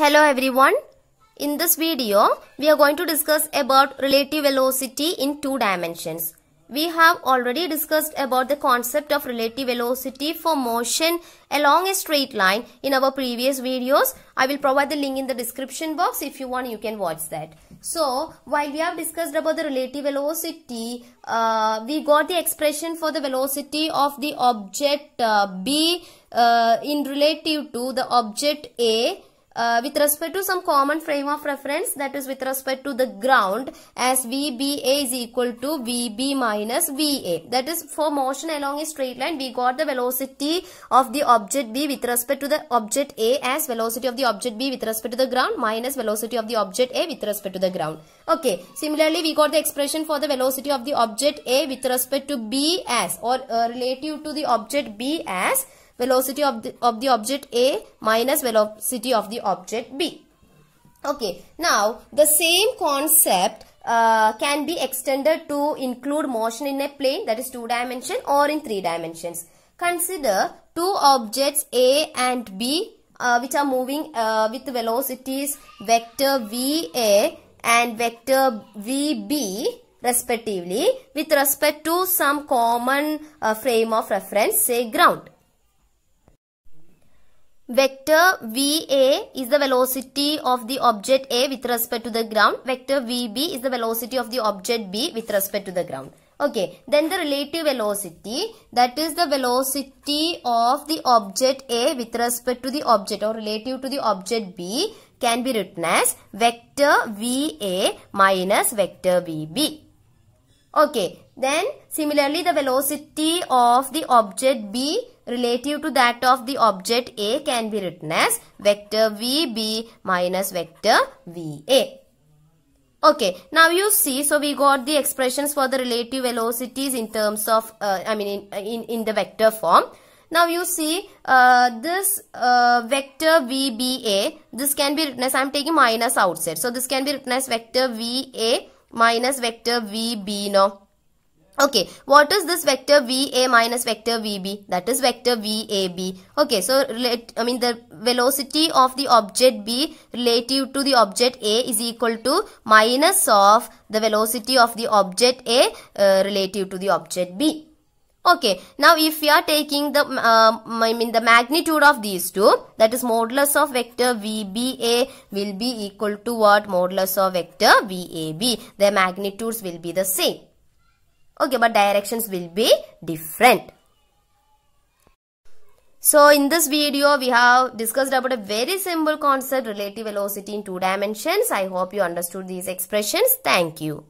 Hello everyone. In this video, we are going to discuss about relative velocity in two dimensions. We have already discussed about the concept of relative velocity for motion along a straight line in our previous videos. I will provide the link in the description box. If you want, you can watch that. So, while we have discussed about the relative velocity, uh, we got the expression for the velocity of the object uh, B uh, in relative to the object A uh, with respect to some common frame of reference that is with respect to the ground as VBA is equal to VB minus VA. That is for motion along a straight line we got the velocity of the object B with respect to the object A as velocity of the object B with respect to the ground minus velocity of the object A with respect to the ground. Okay. Similarly we got the expression for the velocity of the object A with respect to B as or uh, relative to the object B as velocity of the, of the object A minus velocity of the object B. Okay, now the same concept uh, can be extended to include motion in a plane that is two dimension or in three dimensions. Consider two objects A and B uh, which are moving uh, with velocities vector VA and vector VB respectively with respect to some common uh, frame of reference say ground. Vector VA is the velocity of the object A with respect to the ground. Vector VB is the velocity of the object B with respect to the ground. Okay, then the relative velocity that is the velocity of the object A with respect to the object or relative to the object B can be written as vector VA minus vector VB. Okay, then similarly the velocity of the object B relative to that of the object A can be written as vector VB minus vector VA. Okay, now you see, so we got the expressions for the relative velocities in terms of, uh, I mean, in, in, in, the vector form. Now you see, uh, this uh, vector VBA, this can be written as, I am taking minus outside. So this can be written as vector VA minus vector VB now. Okay, what is this vector VA minus vector VB? That is vector VAB. Okay, so I mean the velocity of the object B relative to the object A is equal to minus of the velocity of the object A uh, relative to the object B. Okay, now if we are taking the, uh, I mean the magnitude of these two, that is modulus of vector VBA will be equal to what? Modulus of vector VAB. Their magnitudes will be the same. Okay, but directions will be different. So in this video, we have discussed about a very simple concept, relative velocity in two dimensions. I hope you understood these expressions. Thank you.